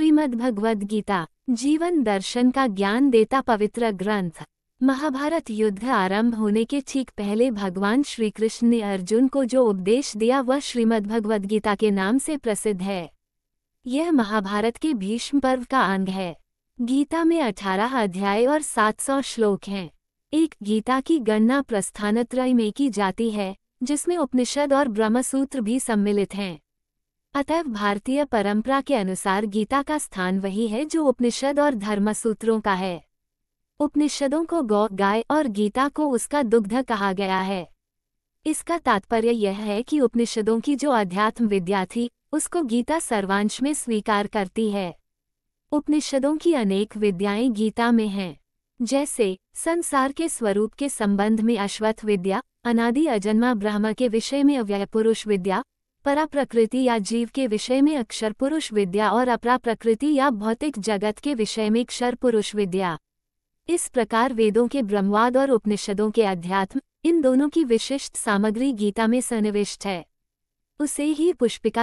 श्रीमद भगवद गीता जीवन दर्शन का ज्ञान देता पवित्र ग्रंथ महाभारत युद्ध आरंभ होने के ठीक पहले भगवान श्री कृष्ण ने अर्जुन को जो उपदेश दिया वह श्रीमद भगवद गीता के नाम से प्रसिद्ध है यह महाभारत के भीष्म पर्व का अंग है गीता में अठारह अध्याय और सात सौ श्लोक हैं एक गीता की गणना प्रस्थानत्रय में की जाती है जिसमें उपनिषद और ब्रह्मसूत्र भी सम्मिलित हैं अतः भारतीय परंपरा के अनुसार गीता का स्थान वही है जो उपनिषद और धर्मसूत्रों का है उपनिषदों को गौ गाय और गीता को उसका दुग्ध कहा गया है इसका तात्पर्य यह है कि उपनिषदों की जो अध्यात्म विद्या थी उसको गीता सर्वांश में स्वीकार करती है उपनिषदों की अनेक विद्याएं गीता में हैं जैसे संसार के स्वरूप के संबंध में अश्वत्थ विद्या अनादि अजन्मा ब्रह्म के विषय में अव्यय पुरुष विद्या परा प्रकृति या जीव के विषय में अक्षर पुरुष विद्या और अपरा प्रकृति या भौतिक जगत के विषय में क्षर पुरुष विद्या इस प्रकार वेदों के ब्रह्मवाद और उपनिषदों के अध्यात्म इन दोनों की विशिष्ट सामग्री गीता में सन्निविष्ट है उसे ही पुष्पिका